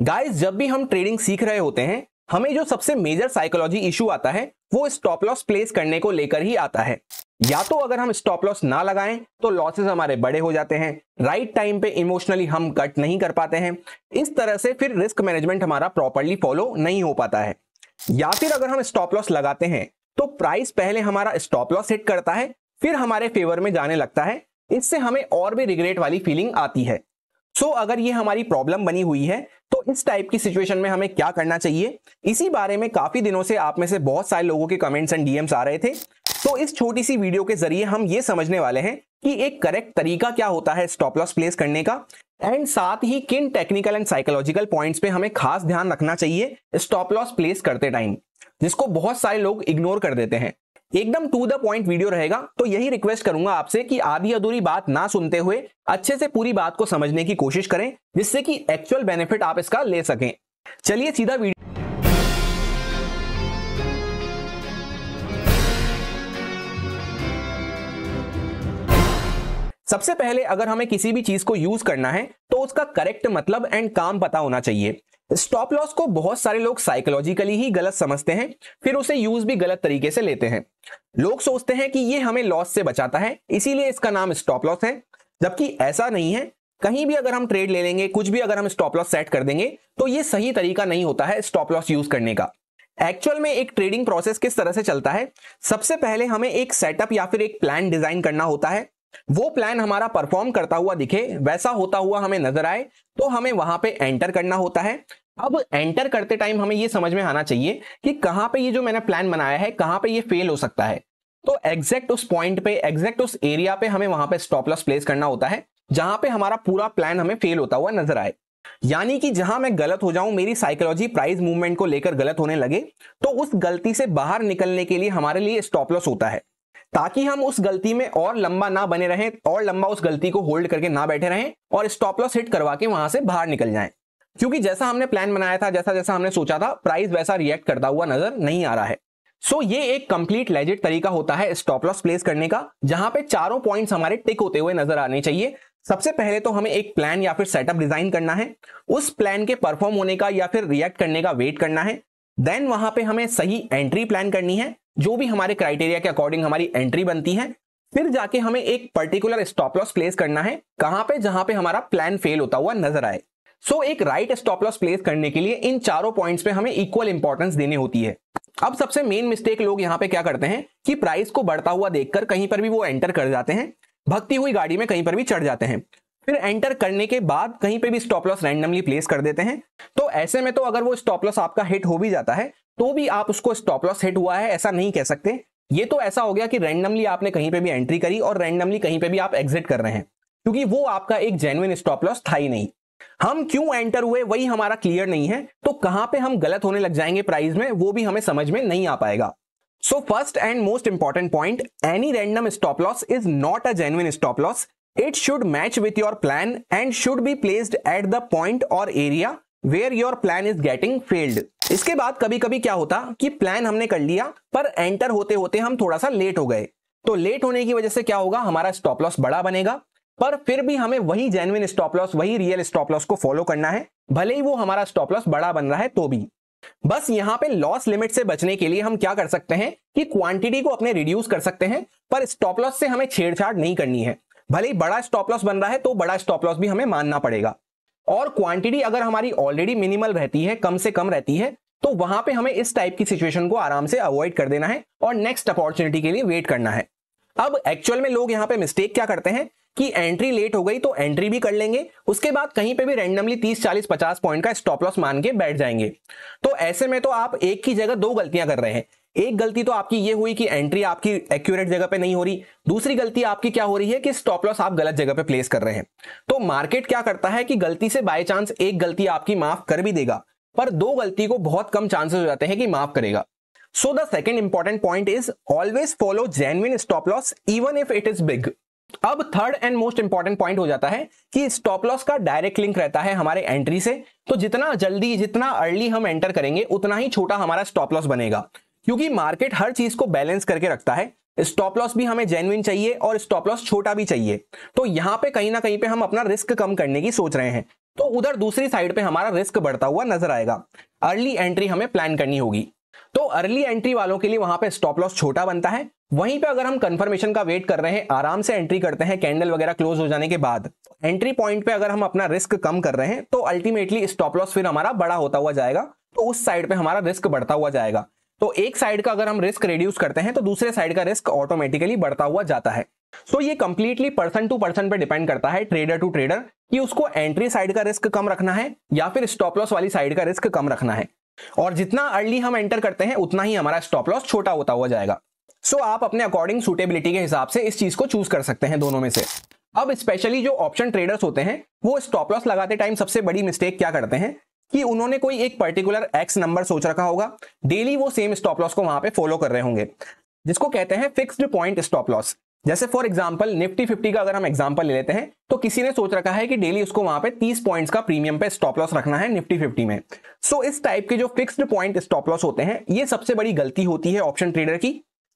guys जब भी हम ट्रेडिंग सीख रहे होते हैं हमें जो सबसे मेजर साइकोलॉजी इशू आता है वो स्टॉप लॉस प्लेस करने को लेकर ही आता है या तो अगर हम स्टॉप लॉस ना लगाएं तो लॉसेस हमारे बड़े हो जाते हैं राइट टाइम पे इमोशनली हम कट नहीं कर पाते हैं इस तरह से फिर रिस्क मैनेजमेंट हमारा प्रॉपरली फॉलो नहीं हो पाता है या फिर अगर हम स्टॉप लॉस लगाते हैं तो प्राइस पहले हमारा स्टॉप लॉस हिट करता है फिर हमारे फेवर में जाने लगता है इससे हमें और भी रिग्रेट वाली फीलिंग आती है सो so, अगर ये हमारी प्रॉब्लम बनी हुई है तो इस टाइप की सिचुएशन में हमें क्या करना चाहिए इसी बारे में काफी दिनों से आप में से बहुत सारे लोगों के कमेंट्स एंड डीएम्स आ रहे थे तो इस छोटी सी वीडियो के जरिए हम ये समझने वाले हैं कि एक करेक्ट तरीका क्या होता है स्टॉप लॉस प्लेस करने का एंड साथ ही किन टेक्निकल एंड साइकोलॉजिकल पॉइंट्स पे हमें खास ध्यान रखना चाहिए स्टॉप लॉस प्लेस करते टाइम जिसको बहुत सारे लोग इग्नोर कर देते हैं एकदम टू द पॉइंट वीडियो रहेगा तो यही रिक्वेस्ट करूंगा आपसे कि आधी अधूरी बात ना सुनते हुए अच्छे से पूरी बात को समझने की कोशिश करें जिससे कि एक्चुअल बेनिफिट आप इसका ले सकें चलिए सीधा वीडियो सबसे पहले अगर हमें किसी भी चीज को यूज करना है तो उसका करेक्ट मतलब एंड काम पता होना चाहिए स्टॉप लॉस को बहुत सारे लोग साइकोलॉजिकली ही गलत समझते हैं फिर उसे यूज भी गलत तरीके से लेते हैं लोग सोचते हैं कि ये हमें लॉस से बचाता है इसीलिए इसका नाम स्टॉप लॉस है जबकि ऐसा नहीं है कहीं भी अगर हम ट्रेड ले लेंगे कुछ भी अगर हम स्टॉप लॉस सेट कर देंगे तो ये सही तरीका नहीं होता है स्टॉप लॉस यूज करने का एक्चुअल में एक ट्रेडिंग प्रोसेस किस तरह से चलता है सबसे पहले हमें एक सेटअप या फिर एक प्लान डिजाइन करना होता है वो प्लान हमारा परफॉर्म करता हुआ दिखे वैसा होता हुआ हमें नजर आए तो हमें वहां पे एंटर करना होता है अब एंटर करते टाइम हमें ये समझ में आना चाहिए कि कहाँ पे ये जो मैंने प्लान बनाया है कहाँ पे ये फेल हो सकता है तो एग्जैक्ट उस पॉइंट पे एग्जैक्ट उस एरिया पे हमें वहां पे स्टॉप लॉस प्लेस करना होता है जहां पे हमारा पूरा प्लान हमें फेल होता हुआ नजर आए यानी कि जहां मैं गलत हो जाऊं मेरी साइकोलॉजी प्राइस मूवमेंट को लेकर गलत होने लगे तो उस गलती से बाहर निकलने के लिए हमारे लिए स्टॉप लॉस होता है ताकि हम उस गलती में और लंबा ना बने रहें और लंबा उस गलती को होल्ड करके ना बैठे रहें और स्टॉप लॉस हिट करवा के वहां से बाहर निकल जाएं क्योंकि जैसा हमने प्लान बनाया था जैसा जैसा हमने सोचा था प्राइस वैसा रिएक्ट करता हुआ नजर नहीं आ रहा है सो so, ये एक कंप्लीट लेजिट तरीका होता है स्टॉप लॉस प्लेस करने का जहां पे चारों पॉइंट्स हमारे टिक होते हुए नजर आने चाहिए सबसे पहले तो हमें एक प्लान या फिर सेटअप डिजाइन करना है उस प्लान के परफॉर्म होने का या फिर रिएक्ट करने का वेट करना है देन वहां पे हमें सही एंट्री प्लान करनी है जो भी हमारे क्राइटेरिया के अकॉर्डिंग हमारी एंट्री बनती है फिर जाके हमें एक पर्टिकुलर स्टॉप लॉस प्लेस करना है कहां पे जहां पे हमारा प्लान फेल होता हुआ नजर आए सो so, एक राइट स्टॉप लॉस प्लेस करने के लिए इन चारों पॉइंट्स पे हमें इक्वल इंपॉर्टेंस देनी होती है अब सबसे मेन मिस्टेक लोग यहां पे क्या करते हैं कि प्राइस को बढ़ता हुआ देखकर कहीं पर भी वो एंटर कर जाते हैं भक्ति हुई गाड़ी में कहीं पर भी चढ़ जाते हैं फिर एंटर करने के बाद कहीं पे भी स्टॉप लॉस रैंडमली प्लेस कर देते हैं तो ऐसे में तो अगर वो स्टॉप लॉस आपका हिट हो भी जाता है तो भी आप उसको स्टॉप लॉस हिट हुआ है ऐसा नहीं कह सकते ये तो ऐसा हो गया कि रैंडमली आपने कहीं पे भी एंट्री करी और रैंडमली कहीं पे भी आप एग्जिट कर रहे हैं क्योंकि वो आपका एक जेनुअन स्टॉप लॉस था ही नहीं हम क्यों एंटर हुए वही हमारा क्लियर नहीं है तो कहां पे हम गलत होने लग जाएंगे प्राइस में वो भी हमें समझ में नहीं आ पाएगा so first and most important point any random stop loss is not a genuine stop loss it should match with your plan and should be placed at the point और area where your plan is getting failed इसके बाद कभी कभी क्या होता कि plan हमने कर लिया पर एंटर होते होते हम थोड़ा सा लेट हो गए तो लेट होने की वजह से क्या होगा हमारा स्टॉप लॉस बड़ा बनेगा पर फिर भी हमें वही जेनुइन स्टॉप लॉस वही रियल स्टॉप लॉस को फॉलो करना है भले ही वो हमारा स्टॉप लॉस बड़ा बन रहा है तो भी बस यहां पे लॉस लिमिट से बचने के लिए हम क्या कर सकते हैं कि क्वांटिटी को अपने रिड्यूस कर सकते हैं पर स्टॉप लॉस से हमें छेड़छाड़ नहीं करनी है भले ही बड़ा स्टॉप लॉस बन रहा है तो बड़ा स्टॉप लॉस भी हमें मानना पड़ेगा और क्वांटिटी अगर हमारी ऑलरेडी मिनिमल रहती है कम से कम रहती है तो वहां पे हमें इस टाइप की सिचुएशन को आराम से अवॉइड कर देना है और नेक्स्ट अपॉर्चुनिटी के लिए वेट करना है अब एक्चुअल में लोग यहाँ पे मिस्टेक क्या करते हैं कि एंट्री लेट हो गई तो एंट्री भी कर लेंगे उसके बाद कहीं पे भी रैंडमली 30 40 50 पॉइंट का स्टॉप लॉस मान के बैठ जाएंगे तो ऐसे में तो आप एक की जगह दो गलतियां कर रहे हैं एक गलती तो आपकी ये हुई कि एंट्री आपकी एक्यूरेट जगह पे नहीं हो रही दूसरी गलती आपकी क्या हो रही है कि स्टॉप लॉस आप गलत जगह पे प्लेस कर रहे हैं तो मार्केट क्या करता है कि गलती से बाय चांस एक गलती आपकी माफ कर भी देगा पर दो गलती को बहुत कम चांसेस हो जाते हैं कि माफ करेगा so the second important point is always follow genuine stop loss even if it is big अब third and most important point हो जाता है कि स्टॉप लॉस का डायरेक्ट लिंक रहता है हमारे एंट्री से तो जितना जल्दी जितना अर्ली हम एंटर करेंगे उतना ही छोटा हमारा स्टॉप लॉस बनेगा क्योंकि मार्केट हर चीज को बैलेंस करके रखता है स्टॉप लॉस भी हमें जेनुइन चाहिए और स्टॉप लॉस छोटा भी चाहिए तो यहाँ पे कहीं ना कहीं पे हम अपना रिस्क कम करने की सोच रहे हैं तो उधर दूसरी साइड पे हमारा रिस्क बढ़ता हुआ नजर आएगा अर्ली एंट्री हमें प्लान करनी होगी तो अर्ली एंट्री वालों के लिए वहां पे स्टॉप लॉस छोटा बनता है वहीं पे अगर हम कंफर्मेशन का वेट कर रहे हैं आराम से एंट्री करते हैं कैंडल वगैरह क्लोज हो जाने के बाद एंट्री पॉइंट पे अगर हम अपना रिस्क कम कर रहे हैं तो अल्टीमेटली स्टॉप लॉस फिर हमारा बड़ा होता हुआ जाएगा तो उस साइड पे हमारा रिस्क बढ़ता हुआ जाएगा तो एक साइड का अगर हम रिस्क रिड्यूस करते हैं तो दूसरे साइड का रिस्क ऑटोमेटिकली बढ़ता हुआ जाता है सो so, ये कंप्लीटली पर्सन टू पर्सन पे डिपेंड करता है ट्रेडर टू ट्रेडर कि उसको एंट्री साइड का रिस्क कम रखना है या फिर स्टॉप लॉस वाली साइड का रिस्क कम रखना है और जितना अर्ली हम एंटर करते हैं उतना ही हमारा स्टॉप लॉस छोटा होता हुआ जाएगा सो so, आप अपने अकॉर्डिंग सुटेबिलिटी के हिसाब से इस चीज को चूज कर सकते हैं दोनों में से अब स्पेशली जो ऑप्शन ट्रेडर्स होते हैं वो स्टॉप लॉस लगाते टाइम सबसे बड़ी मिस्टेक क्या करते हैं कि उन्होंने कोई एक पर्टिकुलर एक्स नंबर सोच रखा होगा डेली वो सेम स्टॉप लॉस को वहां पे फॉलो कर रहे होंगे जिसको कहते हैं फिक्स्ड पॉइंट स्टॉप लॉस जैसे फॉर एग्जाम्पल निफ्टी फिफ्टी का अगर हम एग्जाम्पल ले लेते हैं तो किसी ने सोच रखा है कि डेली उसको वहां पे 30 पॉइंट्स का प्रीमियम पे स्टॉप लॉस रखना है निफ्टी फिफ्टी में सो so, इस टाइप के जो फिक्स्ड पॉइंट स्टॉप लॉस होते हैं ये सबसे बड़ी गलती होती है ऑप्शन ट्रेडर की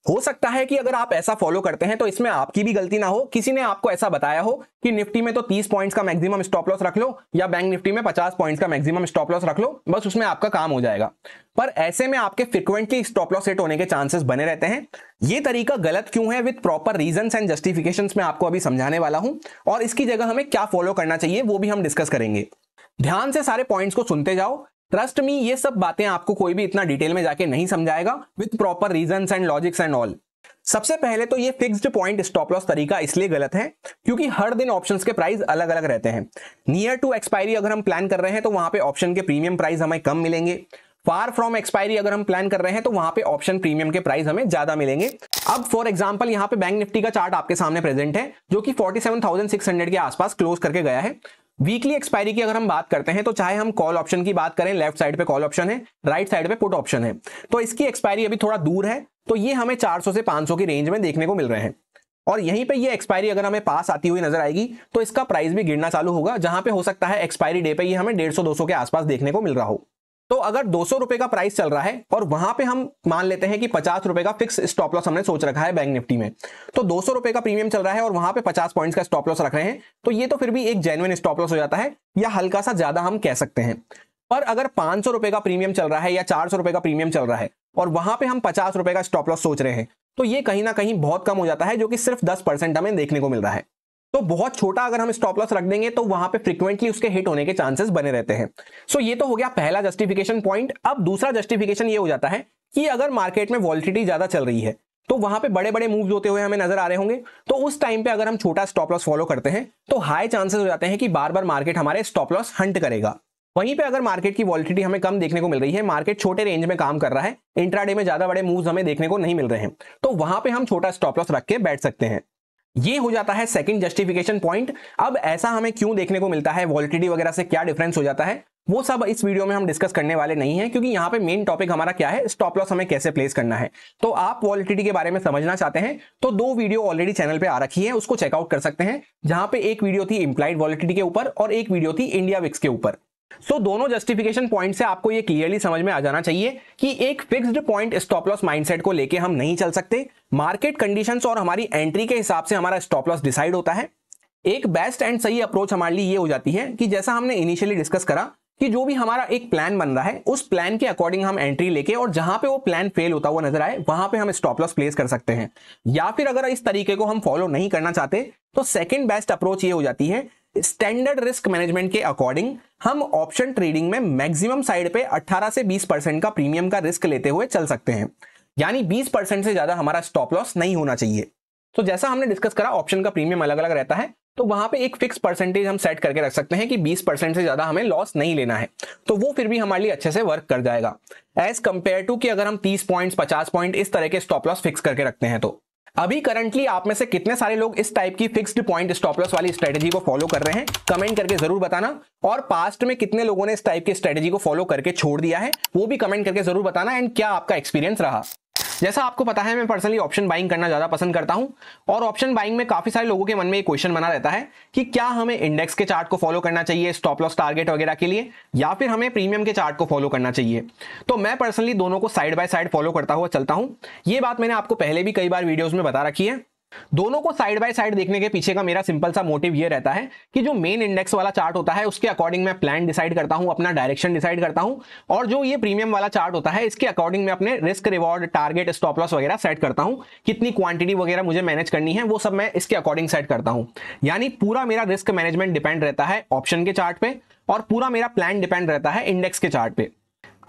हो सकता है कि अगर आप ऐसा फॉलो करते हैं तो इसमें आपकी भी गलती ना हो किसी ने आपको ऐसा बताया हो कि निफ्टी में तो 30 पॉइंट्स का मैक्सिमम स्टॉप लॉस रख लो या बैंक निफ्टी में 50 पॉइंट्स का मैक्सिमम स्टॉप लॉस रख लो बस उसमें आपका काम हो जाएगा पर ऐसे में आपके फ्रिक्वेंटली स्टॉप लॉस सेट होने के चांसेस बने रहते हैं ये तरीका गलत क्यों है with proper reason and justification में आपको अभी समझाने वाला हूं और इसकी जगह हमें क्या फॉलो करना चाहिए वो भी हम डिस्कस करेंगे ध्यान से सारे पॉइंट्स को सुनते जाओ ट्रस्ट मी ये सब बातें आपको कोई भी इतना डिटेल में जाके नहीं समझाएगा with proper reason and logics and all सबसे पहले तो ये फिक्स्ड पॉइंट स्टॉप लॉस तरीका इसलिए गलत है क्योंकि हर दिन ऑप्शंस के प्राइस अलग अलग रहते हैं नियर टू एक्सपायरी अगर हम प्लान कर रहे हैं तो वहां पे ऑप्शन के प्रीमियम प्राइस हमें कम मिलेंगे फार फ्रॉम एक्सपायरी अगर हम प्लान कर रहे हैं तो वहां पे ऑप्शन प्रीमियम के प्राइस हमें ज्यादा मिलेंगे अब फॉर एग्जाम्पल यहाँ पे बैंक निफ्टी का चार्ट आपके सामने प्रेजेंट है जो कि 47,600 के आसपास क्लोज करके गया है वीकली एक्सपायरी की अगर हम बात करते हैं तो चाहे हम कॉल ऑप्शन की बात करें लेफ्ट साइड पे कॉल ऑप्शन है राइट साइड पे पुट ऑप्शन है तो इसकी एक्सपायरी अभी थोड़ा दूर है तो ये हमें 400 से 500 की रेंज में देखने को मिल रहे हैं और यहीं पे ये एक्सपायरी अगर हमें पास आती हुई नजर आएगी तो इसका प्राइस भी गिरना चालू होगा जहां पे हो सकता है एक्सपायरी डे पे ये हमें डेढ़ सौ के आसपास देखने को मिल रहा हो तो अगर दो सौ रुपए का प्राइस चल रहा है और वहां पे हम मान लेते हैं कि पचास रुपए का फिक्स स्टॉप लॉस हमने सोच रखा है बैंक निफ्टी में तो दो सौ रुपए का प्रीमियम चल रहा है और वहां पे पचास पॉइंट्स का स्टॉप लॉस रख रहे हैं तो ये तो फिर भी एक जेनुअन स्टॉप लॉस हो जाता है या हल्का सा ज्यादा हम कह सकते हैं पर अगर पांच सौ रुपए का प्रीमियम चल रहा है या चार सौ रुपए का प्रीमियम चल रहा है और वहां पर हम पचास रुपए का स्टॉप लॉस सोच रहे हैं तो ये कहीं ना कहीं बहुत कम हो जाता है जो कि सिर्फ दस परसेंट हमें देखने को मिल रहा है तो बहुत छोटा अगर हम स्टॉप लॉस रख देंगे तो वहां पे फ्रीक्वेंटली उसके हिट होने के चांसेस बने रहते हैं सो so ये तो हो गया पहला जस्टिफिकेशन पॉइंट अब दूसरा जस्टिफिकेशन ये हो जाता है कि अगर मार्केट में वॉलिटिटी ज्यादा चल रही है तो वहां पे बड़े बड़े मूव्स होते हुए हमें नजर आ रहे होंगे तो उस टाइम पे अगर हम छोटा स्टॉप लॉस फॉलो करते हैं तो हाई चांसेस हो जाते हैं कि बार बार मार्केट हमारे स्टॉप लॉस हंट करेगा वहीं पे अगर मार्केट की वॉलिटिटी हमें कम देखने को मिल रही है मार्केट छोटे रेंज में काम कर रहा है इंट्राडे में ज्यादा बड़े मूव्स हमें देखने को नहीं मिल रहे हैं तो वहां पे हम छोटा स्टॉप लॉस रख के बैठ सकते हैं ये हो जाता है सेकंड जस्टिफिकेशन पॉइंट अब ऐसा हमें क्यों देखने को मिलता है वॉलिटिटी वगैरह से क्या डिफरेंस हो जाता है वो सब इस वीडियो में हम डिस्कस करने वाले नहीं है क्योंकि यहाँ पे मेन टॉपिक हमारा क्या है स्टॉप लॉस हमें कैसे प्लेस करना है तो आप वॉलिटिटी के बारे में समझना चाहते हैं तो दो वीडियो ऑलरेडी चैनल पे आ रखी है उसको चेकआउट कर सकते हैं जहां पे एक वीडियो थी इंप्लाइड वॉलिटिटी के ऊपर और एक वीडियो थी इंडिया विक्स के ऊपर सो so, दोनों जस्टिफिकेशन पॉइंट से आपको ये क्लियरली समझ में आ जाना चाहिए कि एक fixed point stop loss mindset को लेके हम नहीं चल सकते मार्केट कंडीशंस और हमारी एंट्री के हिसाब से हमारा स्टॉप लॉस डिसाइड होता है एक बेस्ट एंड सही अप्रोच हमारे लिए ये हो जाती है कि जैसा हमने इनिशियली डिस्कस करा कि जो भी हमारा एक प्लान बन रहा है उस प्लान के अकॉर्डिंग हम एंट्री लेके और जहां पे वो प्लान फेल होता हुआ नजर आए वहां पे हम स्टॉप लॉस प्लेस कर सकते हैं या फिर अगर इस तरीके को हम फॉलो नहीं करना चाहते तो सेकंड बेस्ट अप्रोच ये हो जाती है स्टैंडर्ड रिस्क मैनेजमेंट के अकॉर्डिंग हम ऑप्शन ट्रेडिंग में मैक्सिमम साइड पे 18 से 20 परसेंट का प्रीमियम का रिस्क लेते हुए चल सकते हैं यानी 20 परसेंट से ज्यादा हमारा स्टॉप लॉस नहीं होना चाहिए तो जैसा हमने डिस्कस करा ऑप्शन का प्रीमियम अलग अलग रहता है तो वहां पे एक फिक्स परसेंटेज हम सेट करके रख सकते हैं कि 20 परसेंट से ज्यादा हमें लॉस नहीं लेना है तो वो फिर भी हमारे लिए अच्छे से वर्क कर जाएगा एज कंपेयर टू कि अगर हम 30 पॉइंट्स 50 पॉइंट इस तरह के स्टॉप लॉस फिक्स करके रखते हैं तो अभी करंटली आप में से कितने सारे लोग इस टाइप की फिक्स्ड पॉइंट स्टॉप लॉस वाली स्ट्रेटेजी को फॉलो कर रहे हैं कमेंट करके जरूर बताना और पास्ट में कितने लोगों ने इस टाइप की स्ट्रेटेजी को फॉलो करके छोड़ दिया है वो भी कमेंट करके जरूर बताना एंड क्या आपका एक्सपीरियंस रहा जैसा आपको पता है मैं पर्सनली ऑप्शन बाइंग करना ज़्यादा पसंद करता हूं और ऑप्शन बाइंग में काफ़ी सारे लोगों के मन में एक क्वेश्चन बना रहता है कि क्या हमें इंडेक्स के चार्ट को फॉलो करना चाहिए स्टॉप लॉस टारगेट वगैरह के लिए या फिर हमें प्रीमियम के चार्ट को फॉलो करना चाहिए तो मैं पर्सनली दोनों को साइड बाय साइड फॉलो करता हुआ चलता हूँ ये बात मैंने आपको पहले भी कई बार वीडियोज़ में बता रखी है दोनों को साइड बाय साइड देखने के पीछे का मेरा सिंपल सा मोटिव ये रहता है कि जो मेन इंडेक्स वाला चार्ट होता है उसके अकॉर्डिंग मैं प्लान डिसाइड करता हूं अपना डायरेक्शन डिसाइड करता हूं और जो ये प्रीमियम वाला चार्ट होता है इसके अकॉर्डिंग मैं अपने risk reward target stop loss वगैरह सेट करता हूं कितनी क्वांटिटी वगैरह मुझे मैनेज करनी है वो सब मैं इसके अकॉर्डिंग सेट करता हूं यानी पूरा मेरा रिस्क मैनेजमेंट डिपेंड रहता है ऑप्शन के चार्ट पे और पूरा मेरा प्लान डिपेंड रहता है इंडेक्स के चार्ट पे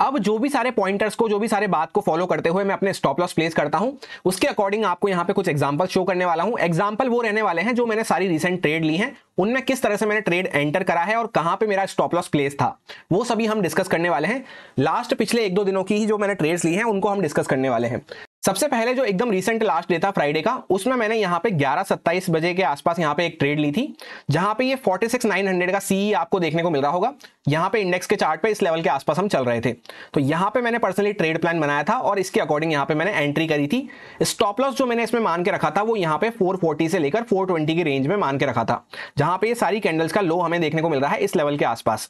अब जो भी सारे पॉइंटर्स को जो भी सारे बात को फॉलो करते हुए मैं अपने स्टॉप लॉस प्लेस करता हूं उसके अकॉर्डिंग आपको यहाँ पे कुछ एग्जांपल शो करने वाला हूं एग्जांपल वो रहने वाले हैं जो मैंने सारी रिसेंट ट्रेड ली है उनमें किस तरह से मैंने ट्रेड एंटर करा है और कहां पे मेरा स्टॉप लॉस प्लेस था वो सभी हम डिस्कस करने वाले हैं लास्ट पिछले एक दो दिनों की ही जो मैंने ट्रेड्स ली हैं उनको हम डिस्कस करने वाले हैं सबसे पहले जो एकदम रिसेंट लास्ट डे था फ्राइडे का उसमें मैंने यहाँ पे ग्यारह सत्ताईस बजे के आसपास यहाँ पे एक ट्रेड ली थी जहां पे ये 46,900 का सीई e आपको देखने को मिल रहा होगा यहाँ पे इंडेक्स के चार्ट पे इस लेवल के आसपास हम चल रहे थे तो यहाँ पे मैंने पर्सनली ट्रेड प्लान बनाया था और इसके अकॉर्डिंग यहाँ पे मैंने एंट्री करी थी स्टॉप लॉस जो मैंने इसमें मान के रखा था वो यहाँ पे फोर्टी से लेकर ट्वेंटी की रेंज में मान के रखा था जहां पर ये सारी कैंडल्स का लो हमें देखने को मिल रहा है इस लेवल के आसपास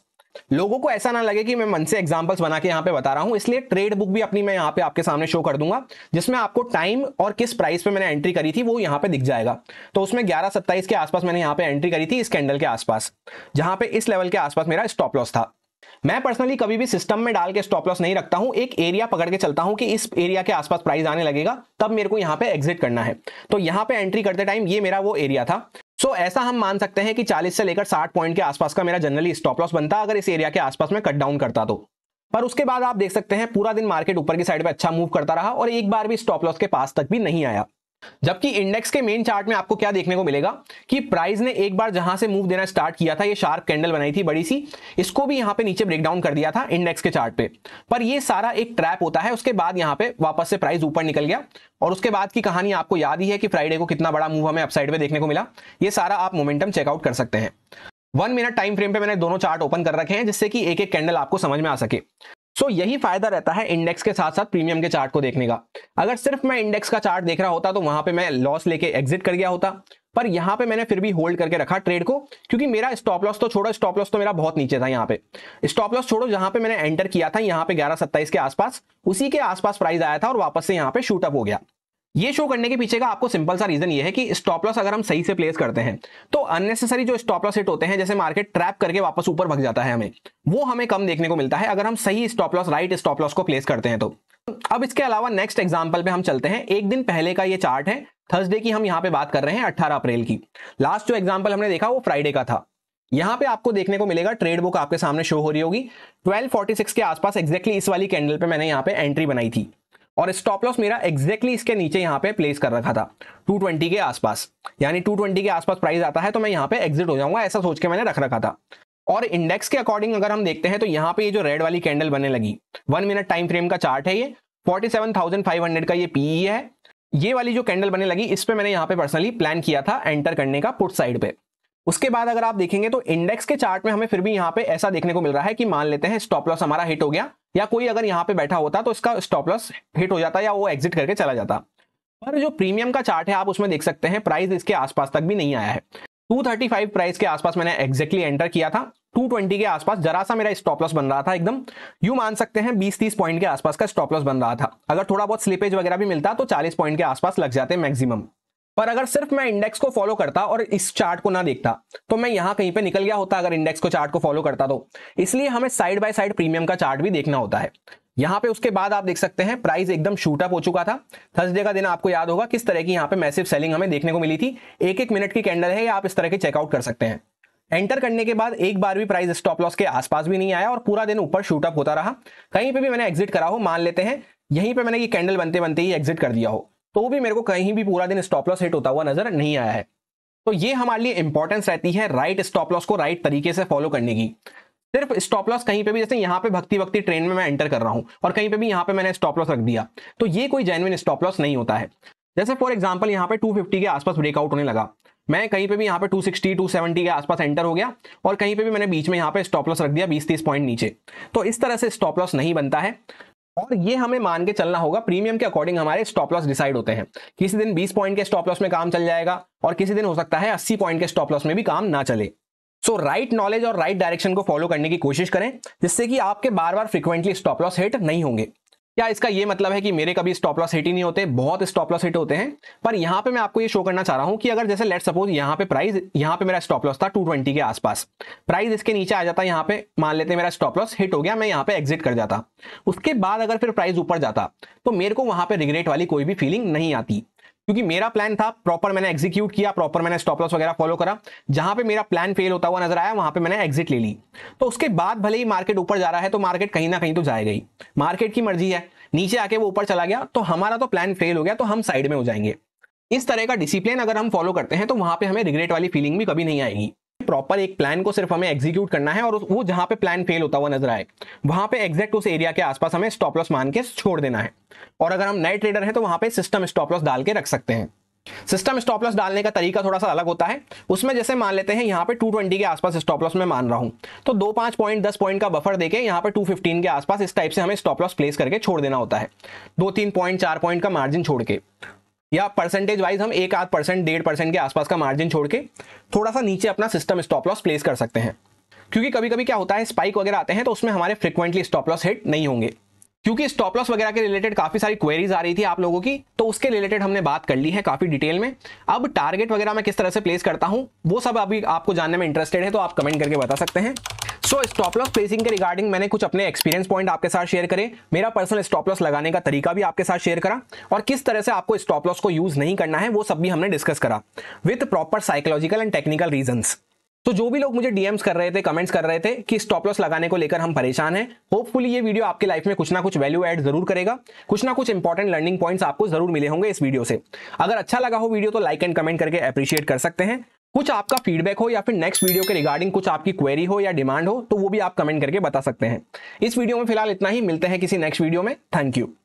लोगों को ऐसा ना लगे कि मैं मन से एग्जाम्पल्स बना के यहाँ पे बता रहा हूँ इसलिए ट्रेड बुक भी अपनी मैं यहाँ पे आपके सामने शो कर दूंगा जिसमें आपको टाइम और किस प्राइस पे मैंने एंट्री करी थी वो यहाँ पे दिख जाएगा तो उसमें ग्यारह सत्ताईस के आसपास मैंने यहाँ पे एंट्री करी थी इस कैंडल के आसपास जहां पे इस लेवल के आसपास मेरा स्टॉप लॉस था मैं पर्सनली कभी भी सिस्टम में डाल के स्टॉप लॉस नहीं रखता हूं एक एरिया पकड़ के चलता हूं कि इस एरिया के आसपास प्राइस आने लगेगा तब मेरे को यहां पे एग्जिट करना है तो यहां पे एंट्री करते टाइम ये मेरा वो एरिया था सो तो ऐसा हम मान सकते हैं कि 40 से लेकर 60 पॉइंट के आसपास का मेरा जनरली स्टॉप लॉस बनता अगर इस एरिया के आसपास में कट डाउन करता तो पर उसके बाद आप देख सकते हैं पूरा दिन मार्केट ऊपर की साइड पे अच्छा मूव करता रहा और एक बार भी स्टॉप लॉस के पास तक भी नहीं आया जबकि इंडेक्स के मेन चार्ट में आपको क्या देखने को मिलेगा कि प्राइस ने एक बार जहां से मूव देना स्टार्ट किया था ये शार्प कैंडल बनाई थी बड़ी सी इसको भी यहां पे नीचे ब्रेकडाउन कर दिया था इंडेक्स के चार्ट पे पर ये सारा एक ट्रैप होता है उसके बाद यहां पे वापस से प्राइस ऊपर निकल गया और उसके बाद की कहानी आपको याद ही है कि फ्राइडे को कितना बड़ा मूव हमें अपसाइड में देखने को मिला ये सारा आप मोमेंटम चेकआउट कर सकते हैं वन मिनट टाइम फ्रेम पे मैंने दोनों चार्ट ओपन कर रखे हैं जिससे कि एक एक कैंडल आपको समझ में आ सके सो so, यही फायदा रहता है इंडेक्स के साथ साथ प्रीमियम के चार्ट को देखने का अगर सिर्फ मैं इंडेक्स का चार्ट देख रहा होता तो वहां पे मैं लॉस लेके एग्जिट कर गया होता पर यहां पे मैंने फिर भी होल्ड करके रखा ट्रेड को क्योंकि मेरा स्टॉप लॉस तो छोड़ो स्टॉप लॉस तो मेरा बहुत नीचे था यहाँ पे स्टॉप लॉस छोड़ो जहां पे मैंने एंटर किया था यहाँ पे ग्यारह सत्ताईस के आसपास उसी के आसपास प्राइस आया था और वापस से यहाँ पे शूटअप हो गया ये शो करने के पीछे का आपको सिंपल सा रीजन ये है कि स्टॉप लॉस अगर हम सही से प्लेस करते हैं तो अननेसेसरी जो स्टॉप लॉस हिट होते हैं जैसे मार्केट ट्रैप करके वापस ऊपर भग जाता है हमें वो हमें कम देखने को मिलता है अगर हम सही stop loss right stop loss को प्लेस करते हैं तो अब इसके अलावा नेक्स्ट एग्जाम्पल पे हम चलते हैं एक दिन पहले का ये चार्ट है थर्सडे की हम यहाँ पे बात कर रहे हैं अट्ठारह अप्रैल की लास्ट जो एग्जाम्पल हमने देखा वो फ्राइडे का था यहाँ पे आपको देखने को मिलेगा ट्रेड बुक आपके सामने शो हो रही होगी 1246 के आसपास exactly इस वाली कैंडल पे मैंने यहाँ पे एंट्री बनाई थी और स्टॉप लॉस मेरा एग्जैक्टली exactly इसके नीचे यहाँ पे प्लेस कर रखा था 220 के आसपास यानी 220 के आसपास प्राइस आता है तो मैं यहाँ पे एग्जिट हो जाऊंगा ऐसा सोच के मैंने रख रखा था और इंडेक्स के अकॉर्डिंग अगर हम देखते हैं तो यहाँ पे ये जो रेड वाली कैंडल बनने लगी वन मिनट टाइम फ्रेम का चार्ट है ये फोर्टी का ये पीई e है ये वाली जो कैंडल बनने लगी इस पर मैंने यहाँ पे पर्सनली प्लान किया था एंटर करने का पुट साइड पे उसके बाद अगर आप देखेंगे तो इंडेक्स के चार्ट में हमें फिर भी यहाँ पे ऐसा देखने को मिल रहा है कि मान लेते हैं स्टॉप लॉस हमारा हिट हो गया या कोई अगर यहाँ पे बैठा होता तो इसका स्टॉप लॉस हिट हो जाता या वो एग्जिट करके चला जाता पर जो प्रीमियम का चार्ट है आप उसमें देख सकते हैं प्राइस इसके आसपास तक भी नहीं आया है 235 प्राइस के आसपास मैंने exactly एंटर किया था 220 के आसपास जरा सा मेरा स्टॉप लॉस बन रहा था एकदम यू मान सकते हैं 20-30 पॉइंट के आसपास का स्टॉप लॉस बन रहा था अगर थोड़ा बहुत स्लिपेज वगैरह भी मिलता तो 40 पॉइंट के आसपास लग जाते मैक्सिमम पर अगर सिर्फ मैं इंडेक्स को फॉलो करता और इस चार्ट को ना देखता तो मैं यहां कहीं पे निकल गया होता अगर इंडेक्स को चार्ट को फॉलो करता तो इसलिए हमें साइड बाय साइड प्रीमियम का चार्ट भी देखना होता है यहां पे उसके बाद आप देख सकते हैं प्राइस एकदम शूटअप हो चुका था थर्सडे का दिन आपको याद होगा किस तरह की यहाँ पे मैसिव सेलिंग हमें देखने को मिली थी एक एक मिनट की कैंडल है आप इस तरह के चेकआउट कर सकते हैं एंटर करने के बाद एक बार भी प्राइस स्टॉप लॉस के आसपास भी नहीं आया और पूरा दिन ऊपर शूटअप होता रहा कहीं पे भी मैंने एग्जिट करा हो मान लेते हैं यहीं पे मैंने ये कैंडल बनते बनते ही एग्जिट कर दिया हो तो भी मेरे को कहीं भी पूरा दिन स्टॉप लॉस हिट होता हुआ नजर नहीं आया है तो ये हमारे लिए इंपॉर्टेंस रहती है राइट स्टॉप लॉस को राइट तरीके से फॉलो करने की सिर्फ स्टॉप लॉस कहीं पे भी जैसे यहाँ पे भक्ति भक्ति ट्रेन में मैं एंटर कर रहा हूँ और कहीं पे भी यहाँ पे मैंने स्टॉप लॉस रख दिया तो ये कोई जेनविन स्टॉप लॉस नहीं होता है जैसे फॉर एग्जाम्पल यहाँ पे 250 के आसपास ब्रेकआउट होने लगा मैं कहीं पे भी यहाँ पे 260, 270 के आसपास एंटर हो गया और कहीं पे भी मैंने बीच में यहाँ पे स्टॉप लॉस रख दिया 20-30 पॉइंट नीचे तो इस तरह से स्टॉप लॉस नहीं बनता है और ये हमें मान के चलना होगा प्रीमियम के अकॉर्डिंग हमारे स्टॉप लॉस डिसाइड होते हैं किसी दिन 20 पॉइंट के स्टॉप लॉस में काम चल जाएगा और किसी दिन हो सकता है 80 पॉइंट के स्टॉप लॉस में भी काम ना चले सो राइट नॉलेज और राइट right डायरेक्शन को फॉलो करने की कोशिश करें जिससे कि आपके बार बार फ्रिक्वेंटली स्टॉप लॉस हिट नहीं होंगे क्या इसका ये मतलब है कि मेरे कभी स्टॉप लॉस हिट ही नहीं होते बहुत स्टॉप लॉस हिट होते हैं पर यहाँ पे मैं आपको ये शो करना चाह रहा हूं कि अगर जैसे लेट सपोज यहाँ पे प्राइस यहाँ पे मेरा स्टॉप लॉस था 220 के आसपास प्राइस इसके नीचे आ जाता यहाँ पे मान लेते मेरा स्टॉप लॉस हिट हो गया मैं यहाँ पे एग्जिट कर जाता उसके बाद अगर फिर प्राइस ऊपर जाता तो मेरे को वहां पर रिग्रेट वाली कोई भी फीलिंग नहीं आती क्योंकि मेरा प्लान था प्रॉपर मैंने एग्जीक्यूट किया प्रॉपर मैंने स्टॉप लॉस वगैरह फॉलो करा जहां पे मेरा प्लान फेल होता हुआ नजर आया वहां पे मैंने एग्जिट ले ली तो उसके बाद भले ही मार्केट ऊपर जा रहा है तो मार्केट कहीं ना कहीं तो जाएगा ही मार्केट की मर्जी है नीचे आके वो ऊपर चला गया तो हमारा तो प्लान फेल हो गया तो हम साइड में हो जाएंगे इस तरह का डिसिप्लिन अगर हम फॉलो करते हैं तो वहां पे हमें रिग्रेट वाली फीलिंग भी कभी नहीं आएगी प्रॉपर एक प्लान को सिर्फ हमें एग्जीक्यूट करना है और वो जहां पे प्लान फेल होता हुआ नजर आए वहां पे एग्जैक्ट उस एरिया के आसपास हमें स्टॉप लॉस मान के छोड़ देना है और अगर हम नए ट्रेडर हैं तो वहां पे सिस्टम स्टॉप लॉस डाल के रख सकते हैं सिस्टम स्टॉप लॉस डालने का तरीका थोड़ा सा अलग होता है उसमें जैसे मान लेते हैं यहाँ पे 220 के आसपास स्टॉप लॉस में मान रहा हूं तो दो पांच पॉइंट दस पॉइंट का बफर देके यहाँ पे 215 के आसपास इस टाइप से हमें स्टॉप लॉस प्लेस करके छोड़ देना होता है दो तीन पॉइंट चार पॉइंट का मार्जिन छोड़ के या परसेंटेज वाइज हम एक आध परसेंट डेढ़ परसेंट के आसपास का मार्जिन छोड़ के थोड़ा सा नीचे अपना सिस्टम स्टॉप लॉस प्लेस कर सकते हैं क्योंकि कभी कभी क्या होता है स्पाइक वगैरह आते हैं तो उसमें हमारे फ्रिक्वेंटली स्टॉप लॉस हिट नहीं होंगे क्योंकि स्टॉप लॉस वगैरह के रिलेटेड काफी सारी क्वेरीज आ रही थी आप लोगों की तो उसके रिलेटेड हमने बात कर ली है काफी डिटेल में अब टारगेट वगैरह मैं किस तरह से प्लेस करता हूं वो सब अभी आपको जानने में इंटरेस्टेड है तो आप कमेंट करके बता सकते हैं सो स्टॉप लॉस प्लेसिंग के रिगार्डिंग मैंने कुछ अपने एक्सपीरियंस पॉइंट आपके साथ शेयर करें मेरा पर्सनल स्टॉप लॉस लगाने का तरीका भी आपके साथ शेयर करा और किस तरह से आपको स्टॉप लॉस को यूज नहीं करना है वो सब भी हमने डिस्कस करा with proper psychological and technical reason तो जो भी लोग मुझे डीएम्स कर रहे थे कमेंट्स कर रहे थे कि स्टॉप लॉस लगाने को लेकर हम परेशान हैं होपफुली ये वीडियो आपके लाइफ में कुछ ना कुछ वैल्यू ऐड जरूर करेगा कुछ ना कुछ इंपॉर्टेंट लर्निंग पॉइंट्स आपको जरूर मिले होंगे इस वीडियो से अगर अच्छा लगा हो वीडियो तो लाइक एंड कमेंट करके अप्रिशिएट कर सकते हैं कुछ आपका फीडबैक हो या फिर नेक्स्ट वीडियो के रिगार्डिंग कुछ आपकी क्वेरी हो या डिमांड हो तो वो भी आप कमेंट करके बता सकते हैं इस वीडियो में फिलहाल इतना ही मिलते हैं किसी नेक्स्ट वीडियो में थैंक यू